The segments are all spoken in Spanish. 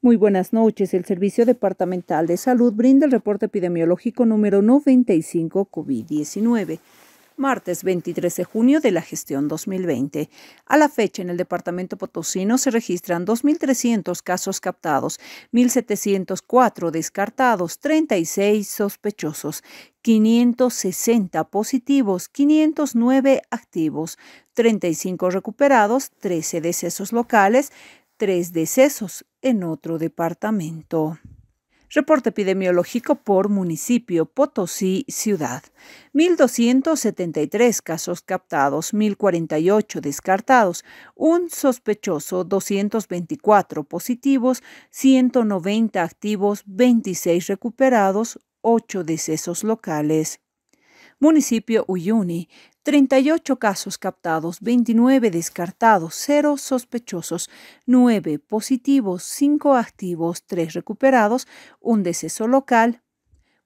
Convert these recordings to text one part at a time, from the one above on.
Muy buenas noches. El Servicio Departamental de Salud brinda el reporte epidemiológico número 95 COVID-19, martes 23 de junio de la gestión 2020. A la fecha, en el departamento potosino se registran 2.300 casos captados, 1.704 descartados, 36 sospechosos, 560 positivos, 509 activos, 35 recuperados, 13 decesos locales, tres decesos en otro departamento. Reporte epidemiológico por municipio Potosí Ciudad. 1.273 casos captados, 1.048 descartados, un sospechoso, 224 positivos, 190 activos, 26 recuperados, 8 decesos locales. Municipio Uyuni, 38 casos captados, 29 descartados, 0 sospechosos, 9 positivos, 5 activos, 3 recuperados, 1 deceso local.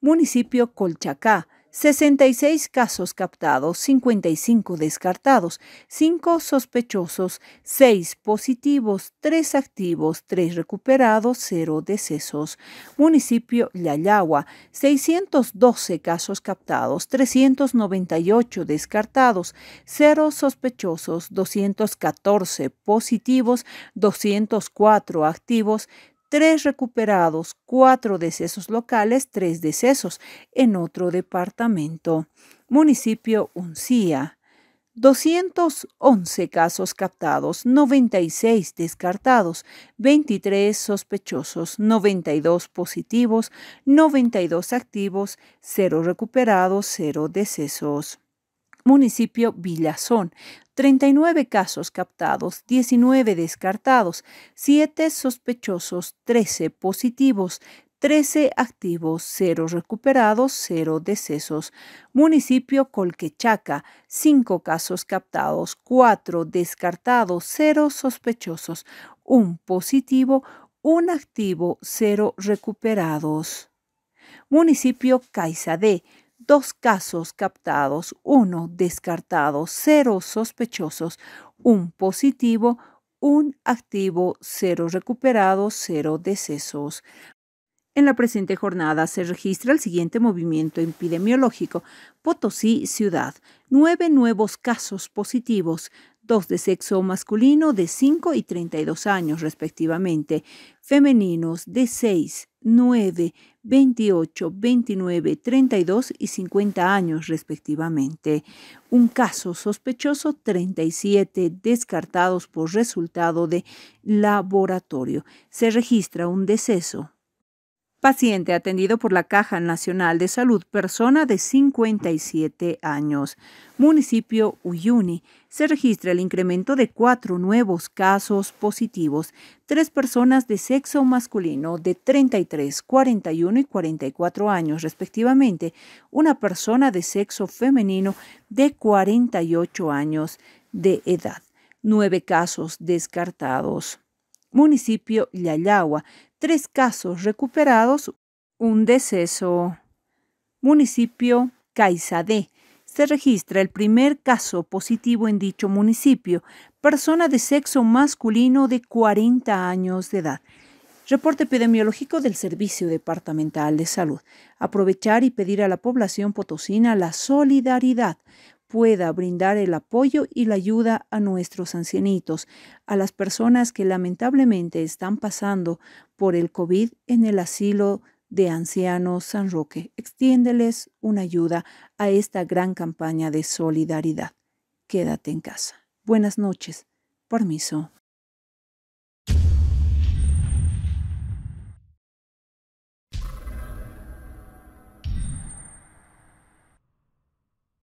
Municipio Colchacá, 66 casos captados, 55 descartados, 5 sospechosos, 6 positivos, 3 activos, 3 recuperados, 0 decesos. Municipio Llayagua, 612 casos captados, 398 descartados, 0 sospechosos, 214 positivos, 204 activos, tres recuperados, cuatro decesos locales, tres decesos en otro departamento. Municipio Uncía. 211 casos captados, 96 descartados, 23 sospechosos, 92 positivos, 92 activos, 0 recuperados, 0 decesos. Municipio Villazón, 39 casos captados, 19 descartados, 7 sospechosos, 13 positivos, 13 activos, 0 recuperados, 0 decesos. Municipio Colquechaca, 5 casos captados, 4 descartados, 0 sospechosos, 1 positivo, 1 activo, 0 recuperados. Municipio Caizadé, dos casos captados, uno descartado, cero sospechosos, un positivo, un activo, cero recuperado, cero decesos. En la presente jornada se registra el siguiente movimiento epidemiológico. Potosí, ciudad. Nueve nuevos casos positivos, dos de sexo masculino de 5 y 32 años respectivamente, femeninos de 6, 9, 28, 29, 32 y 50 años respectivamente. Un caso sospechoso, 37 descartados por resultado de laboratorio. Se registra un deceso, Paciente atendido por la Caja Nacional de Salud, persona de 57 años. Municipio Uyuni. Se registra el incremento de cuatro nuevos casos positivos. Tres personas de sexo masculino de 33, 41 y 44 años respectivamente. Una persona de sexo femenino de 48 años de edad. Nueve casos descartados municipio Yayagua. Tres casos recuperados, un deceso. Municipio Caizade. Se registra el primer caso positivo en dicho municipio, persona de sexo masculino de 40 años de edad. Reporte epidemiológico del Servicio Departamental de Salud. Aprovechar y pedir a la población potosina la solidaridad pueda brindar el apoyo y la ayuda a nuestros ancianitos, a las personas que lamentablemente están pasando por el COVID en el asilo de ancianos San Roque. Extiéndeles una ayuda a esta gran campaña de solidaridad. Quédate en casa. Buenas noches. Permiso.